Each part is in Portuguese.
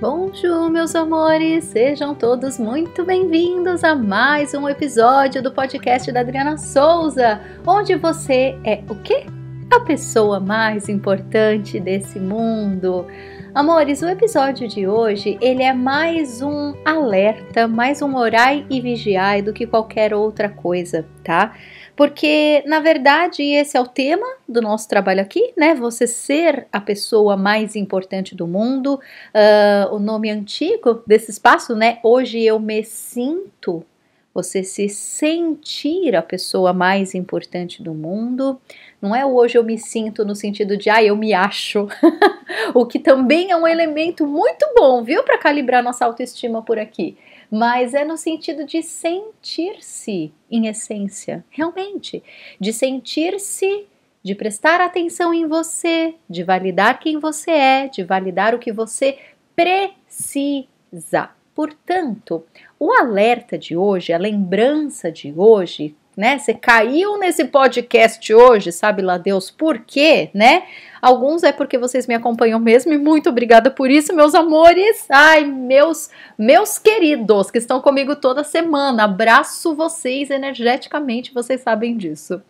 Bonjour, meus amores! Sejam todos muito bem-vindos a mais um episódio do podcast da Adriana Souza, onde você é o quê? A pessoa mais importante desse mundo. Amores, o episódio de hoje, ele é mais um alerta, mais um orai e vigiai do que qualquer outra coisa, tá? Porque, na verdade, esse é o tema do nosso trabalho aqui, né? Você ser a pessoa mais importante do mundo. Uh, o nome antigo desse espaço, né? Hoje eu me sinto. Você se sentir a pessoa mais importante do mundo. Não é hoje eu me sinto no sentido de, ah, eu me acho. o que também é um elemento muito bom, viu, para calibrar nossa autoestima por aqui mas é no sentido de sentir-se em essência, realmente, de sentir-se, de prestar atenção em você, de validar quem você é, de validar o que você precisa. Portanto, o alerta de hoje, a lembrança de hoje, né? Você caiu nesse podcast hoje, sabe lá Deus por quê, né? Alguns é porque vocês me acompanham mesmo e muito obrigada por isso, meus amores. Ai, meus meus queridos que estão comigo toda semana. Abraço vocês energeticamente, vocês sabem disso.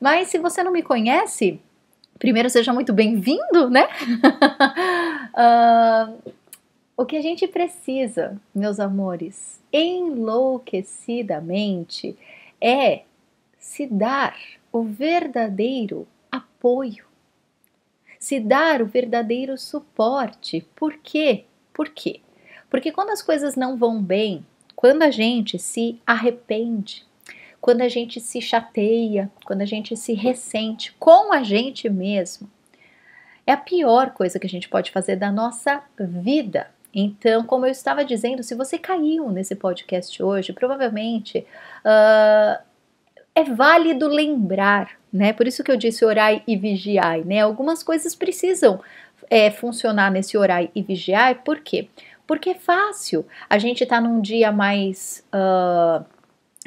Mas se você não me conhece, primeiro seja muito bem-vindo, né? uh, o que a gente precisa, meus amores, enlouquecidamente é se dar o verdadeiro apoio, se dar o verdadeiro suporte. Por quê? Por quê? Porque quando as coisas não vão bem, quando a gente se arrepende, quando a gente se chateia, quando a gente se ressente com a gente mesmo, é a pior coisa que a gente pode fazer da nossa vida. Então, como eu estava dizendo, se você caiu nesse podcast hoje, provavelmente uh, é válido lembrar, né? Por isso que eu disse orai e vigiai, né? Algumas coisas precisam é, funcionar nesse orai e vigiai, por quê? Porque é fácil. A gente está num dia mais uh,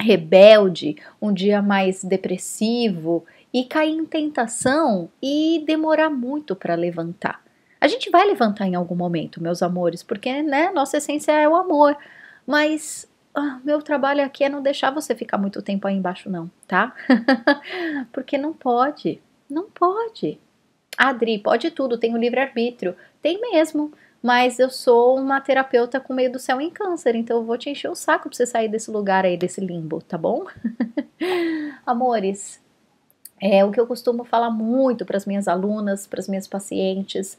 rebelde, um dia mais depressivo e cair em tentação e demorar muito para levantar. A gente vai levantar em algum momento, meus amores, porque né, nossa essência é o amor. Mas ah, meu trabalho aqui é não deixar você ficar muito tempo aí embaixo, não, tá? porque não pode. Não pode. Ah, Adri, pode tudo, tem o livre-arbítrio. Tem mesmo. Mas eu sou uma terapeuta com meio do céu em câncer, então eu vou te encher o saco pra você sair desse lugar aí, desse limbo, tá bom? Amores, é o que eu costumo falar muito para as minhas alunas, para as minhas pacientes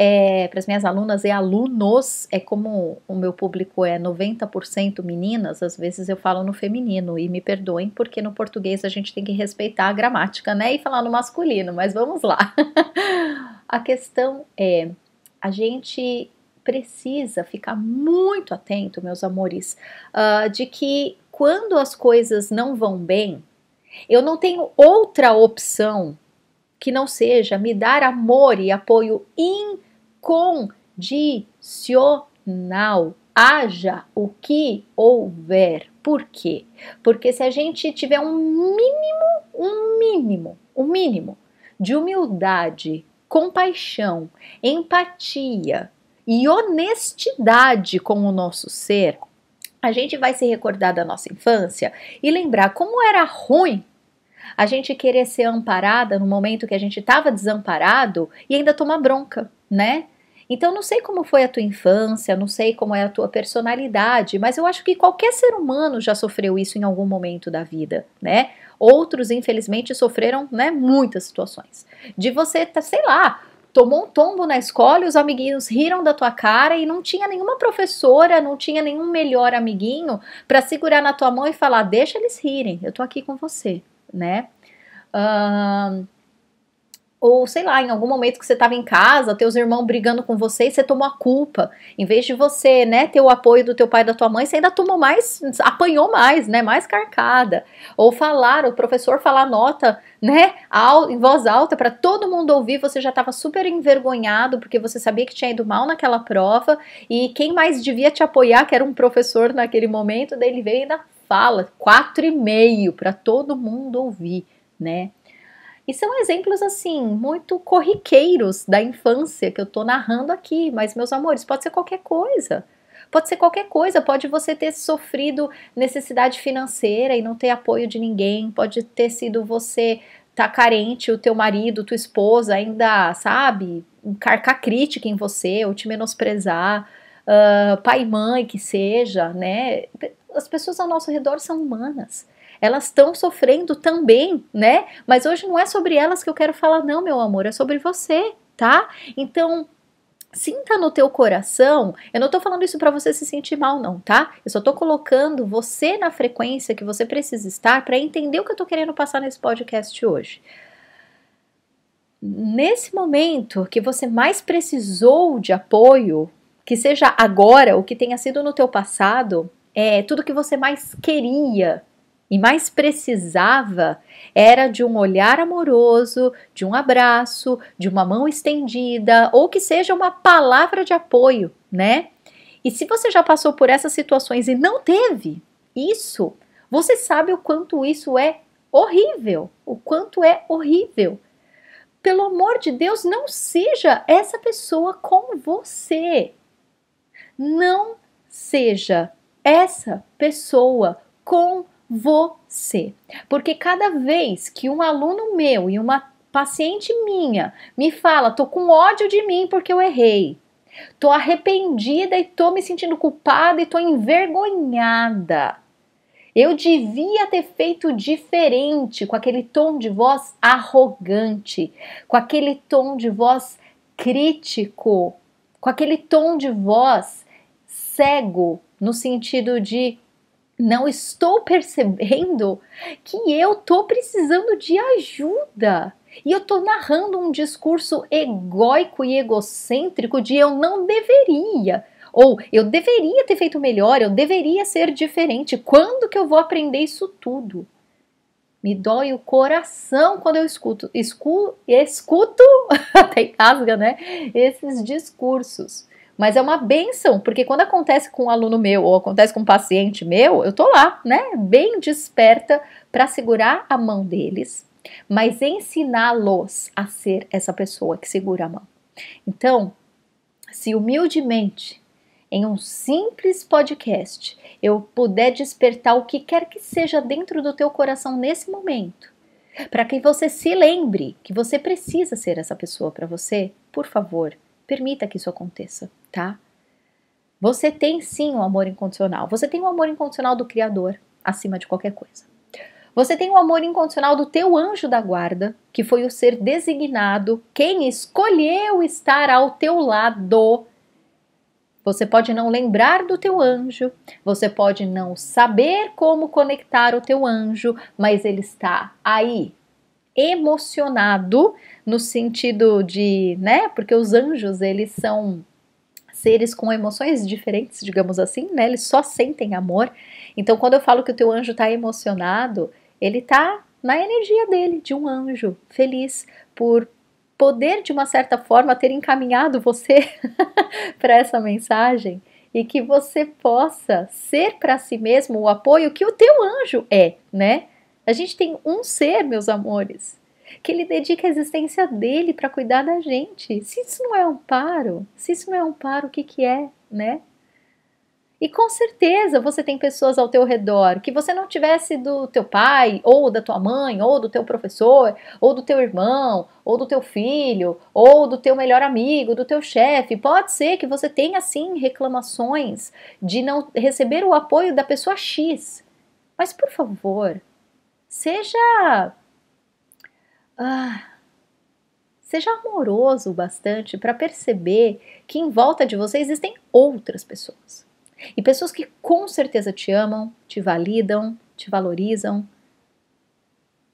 é, para as minhas alunas e é alunos, é como o meu público é 90% meninas, às vezes eu falo no feminino e me perdoem, porque no português a gente tem que respeitar a gramática, né? E falar no masculino, mas vamos lá. a questão é, a gente precisa ficar muito atento, meus amores, uh, de que quando as coisas não vão bem, eu não tenho outra opção que não seja me dar amor e apoio incondicional condicional. Haja o que houver. Por quê? Porque se a gente tiver um mínimo, um mínimo, um mínimo de humildade, compaixão, empatia e honestidade com o nosso ser, a gente vai se recordar da nossa infância e lembrar como era ruim a gente querer ser amparada no momento que a gente estava desamparado e ainda tomar bronca, né? Então, não sei como foi a tua infância, não sei como é a tua personalidade, mas eu acho que qualquer ser humano já sofreu isso em algum momento da vida, né? Outros, infelizmente, sofreram né, muitas situações. De você, tá, sei lá, tomou um tombo na escola e os amiguinhos riram da tua cara e não tinha nenhuma professora, não tinha nenhum melhor amiguinho para segurar na tua mão e falar: deixa eles rirem, eu tô aqui com você, né? Uh, ou sei lá, em algum momento que você estava em casa, teus irmãos brigando com você e você tomou a culpa. Em vez de você, né, ter o apoio do teu pai e da tua mãe, você ainda tomou mais, apanhou mais, né, mais carcada. Ou falar, o professor falar nota, né, em voz alta para todo mundo ouvir, você já estava super envergonhado porque você sabia que tinha ido mal naquela prova e quem mais devia te apoiar, que era um professor naquele momento, daí ele veio e ainda fala, quatro e meio para todo mundo ouvir, né? E são exemplos assim, muito corriqueiros da infância que eu estou narrando aqui, mas meus amores, pode ser qualquer coisa. Pode ser qualquer coisa, pode você ter sofrido necessidade financeira e não ter apoio de ninguém, pode ter sido você tá carente, o teu marido, tua esposa ainda, sabe, encarcar crítica em você ou te menosprezar, uh, pai e mãe que seja, né? As pessoas ao nosso redor são humanas. Elas estão sofrendo também, né? Mas hoje não é sobre elas que eu quero falar, não, meu amor, é sobre você, tá? Então, Sinta no teu coração, eu não tô falando isso para você se sentir mal não, tá? Eu só tô colocando você na frequência que você precisa estar para entender o que eu tô querendo passar nesse podcast hoje. Nesse momento que você mais precisou de apoio, que seja agora o que tenha sido no teu passado, é tudo que você mais queria e mais precisava era de um olhar amoroso, de um abraço, de uma mão estendida ou que seja uma palavra de apoio, né? E se você já passou por essas situações e não teve isso, você sabe o quanto isso é horrível, o quanto é horrível. Pelo amor de Deus, não seja essa pessoa com você. Não seja essa pessoa com você você. Porque cada vez que um aluno meu e uma paciente minha me fala, tô com ódio de mim porque eu errei, tô arrependida e tô me sentindo culpada e tô envergonhada. Eu devia ter feito diferente, com aquele tom de voz arrogante, com aquele tom de voz crítico, com aquele tom de voz cego, no sentido de não estou percebendo que eu estou precisando de ajuda. E eu estou narrando um discurso egóico e egocêntrico de eu não deveria. Ou eu deveria ter feito melhor, eu deveria ser diferente. Quando que eu vou aprender isso tudo? Me dói o coração quando eu escuto, escu, escuto, até rasga, né? Esses discursos. Mas é uma benção, porque quando acontece com um aluno meu ou acontece com um paciente meu, eu tô lá, né, bem desperta para segurar a mão deles, mas ensiná-los a ser essa pessoa que segura a mão. Então, se humildemente, em um simples podcast, eu puder despertar o que quer que seja dentro do teu coração nesse momento, para que você se lembre que você precisa ser essa pessoa para você, por favor, permita que isso aconteça tá? Você tem sim um amor incondicional. Você tem um amor incondicional do Criador, acima de qualquer coisa. Você tem um amor incondicional do teu anjo da guarda, que foi o ser designado, quem escolheu estar ao teu lado. Você pode não lembrar do teu anjo, você pode não saber como conectar o teu anjo, mas ele está aí, emocionado no sentido de, né? Porque os anjos, eles são seres com emoções diferentes, digamos assim, né? Eles só sentem amor. Então, quando eu falo que o teu anjo está emocionado, ele está na energia dele, de um anjo feliz por poder, de uma certa forma, ter encaminhado você para essa mensagem e que você possa ser para si mesmo o apoio que o teu anjo é, né? A gente tem um ser, meus amores, que ele dedica a existência dele para cuidar da gente. Se isso não é um paro, se isso não é um paro, o que, que é, né? E com certeza você tem pessoas ao teu redor que você não tivesse do teu pai, ou da tua mãe, ou do teu professor, ou do teu irmão, ou do teu filho, ou do teu melhor amigo, do teu chefe. Pode ser que você tenha sim reclamações de não receber o apoio da pessoa X. Mas por favor, seja ah, seja amoroso o bastante para perceber que em volta de você existem outras pessoas. E pessoas que com certeza te amam, te validam, te valorizam.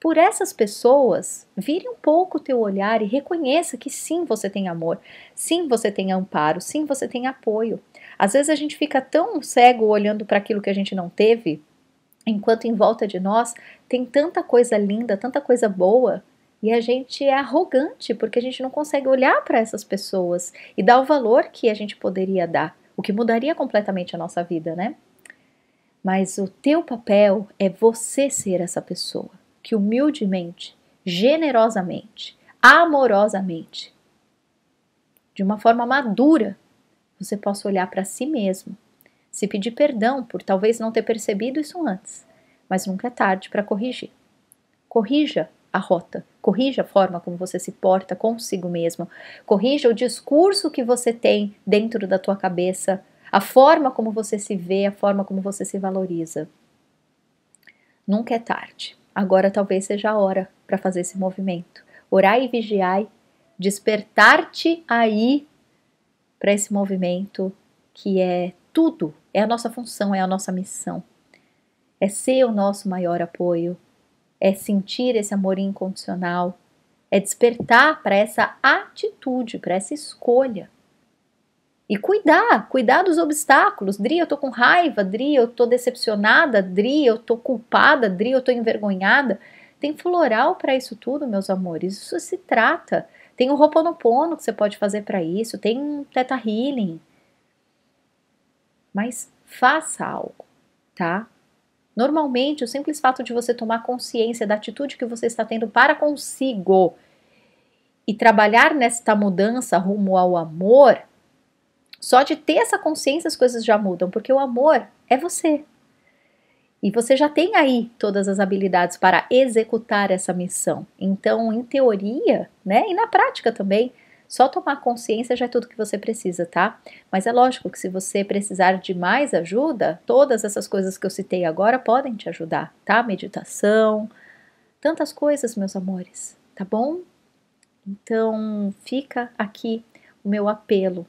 Por essas pessoas, vire um pouco o teu olhar e reconheça que sim, você tem amor, sim, você tem amparo, sim, você tem apoio. Às vezes a gente fica tão cego olhando para aquilo que a gente não teve, enquanto em volta de nós tem tanta coisa linda, tanta coisa boa, e a gente é arrogante porque a gente não consegue olhar para essas pessoas e dar o valor que a gente poderia dar, o que mudaria completamente a nossa vida, né? Mas o teu papel é você ser essa pessoa que humildemente, generosamente, amorosamente, de uma forma madura, você possa olhar para si mesmo, se pedir perdão por talvez não ter percebido isso antes, mas nunca é tarde para corrigir. Corrija a rota, corrija a forma como você se porta consigo mesmo, corrija o discurso que você tem dentro da tua cabeça, a forma como você se vê, a forma como você se valoriza. Nunca é tarde. Agora talvez seja a hora para fazer esse movimento. Orai e vigiai, despertar-te aí para esse movimento que é tudo, é a nossa função, é a nossa missão. É ser o nosso maior apoio, é sentir esse amor incondicional, é despertar para essa atitude, para essa escolha. E cuidar, cuidar dos obstáculos. Dri, eu tô com raiva, Dri, eu tô decepcionada, Dri, eu tô culpada, Dri, eu tô envergonhada. Tem floral para isso tudo, meus amores. Isso se trata. Tem o Roponopono que você pode fazer para isso, tem um Teta Healing. Mas faça algo, tá? Normalmente, o simples fato de você tomar consciência da atitude que você está tendo para consigo e trabalhar nesta mudança rumo ao amor, só de ter essa consciência as coisas já mudam, porque o amor é você. E você já tem aí todas as habilidades para executar essa missão. Então, em teoria, né, e na prática também, só tomar consciência já é tudo que você precisa, tá? Mas é lógico que se você precisar de mais ajuda, todas essas coisas que eu citei agora podem te ajudar, tá? Meditação, tantas coisas, meus amores, tá bom? Então, fica aqui o meu apelo.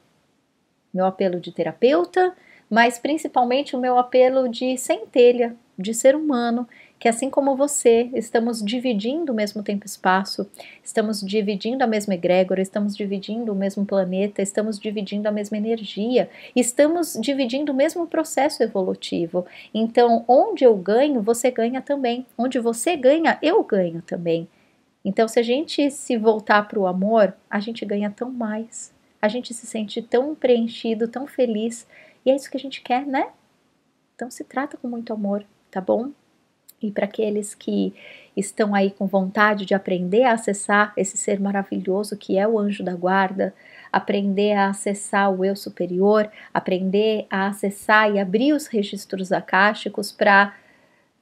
Meu apelo de terapeuta, mas principalmente o meu apelo de centelha, de ser humano que assim como você, estamos dividindo o mesmo tempo e espaço, estamos dividindo a mesma egrégora, estamos dividindo o mesmo planeta, estamos dividindo a mesma energia, estamos dividindo o mesmo processo evolutivo. Então, onde eu ganho, você ganha também. Onde você ganha, eu ganho também. Então, se a gente se voltar para o amor, a gente ganha tão mais. A gente se sente tão preenchido, tão feliz. E é isso que a gente quer, né? Então, se trata com muito amor, tá bom? E para aqueles que estão aí com vontade de aprender a acessar esse ser maravilhoso que é o anjo da guarda, aprender a acessar o eu superior, aprender a acessar e abrir os registros akáshicos para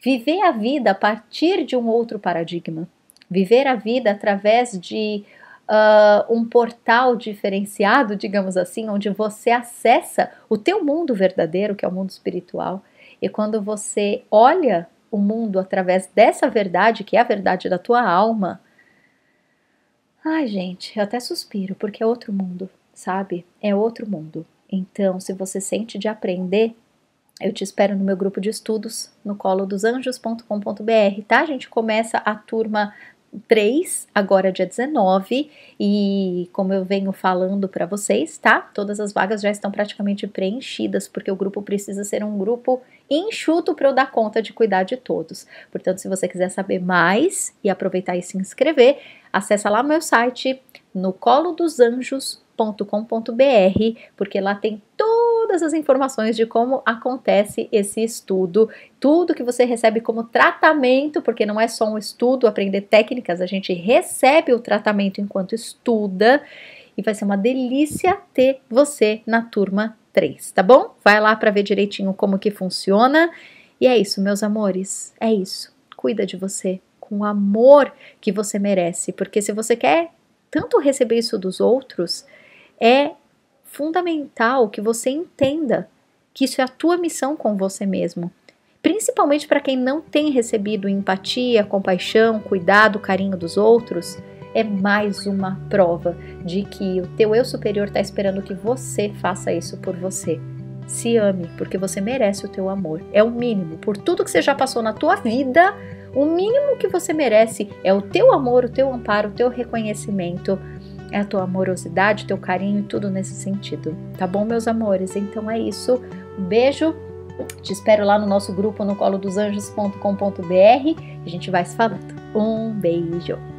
viver a vida a partir de um outro paradigma, viver a vida através de uh, um portal diferenciado, digamos assim, onde você acessa o teu mundo verdadeiro, que é o mundo espiritual, e quando você olha o mundo através dessa verdade, que é a verdade da tua alma. Ai, gente, eu até suspiro, porque é outro mundo, sabe? É outro mundo. Então, se você sente de aprender, eu te espero no meu grupo de estudos no colo dos anjos.com.br, tá? A gente começa a turma 3, agora dia 19, e como eu venho falando para vocês, tá? Todas as vagas já estão praticamente preenchidas, porque o grupo precisa ser um grupo enxuto para eu dar conta de cuidar de todos. Portanto, se você quiser saber mais e aproveitar e se inscrever, acessa lá meu site no colodosanjos.com.br, porque lá tem todas as informações de como acontece esse estudo, tudo que você recebe como tratamento, porque não é só um estudo, aprender técnicas, a gente recebe o tratamento enquanto estuda e vai ser uma delícia ter você na turma 3, tá bom? Vai lá para ver direitinho como que funciona. E é isso, meus amores. É isso. Cuida de você com o amor que você merece, porque se você quer tanto receber isso dos outros, é fundamental que você entenda que isso é a tua missão com você mesmo. Principalmente para quem não tem recebido empatia, compaixão, cuidado, carinho dos outros é mais uma prova de que o teu eu superior está esperando que você faça isso por você. Se ame, porque você merece o teu amor. É o mínimo. Por tudo que você já passou na tua vida, o mínimo que você merece é o teu amor, o teu amparo, o teu reconhecimento, é a tua amorosidade, o teu carinho e tudo nesse sentido. Tá bom, meus amores? Então é isso. Um beijo. Te espero lá no nosso grupo no colodosanjos.com.br. A gente vai se falando. Um beijo.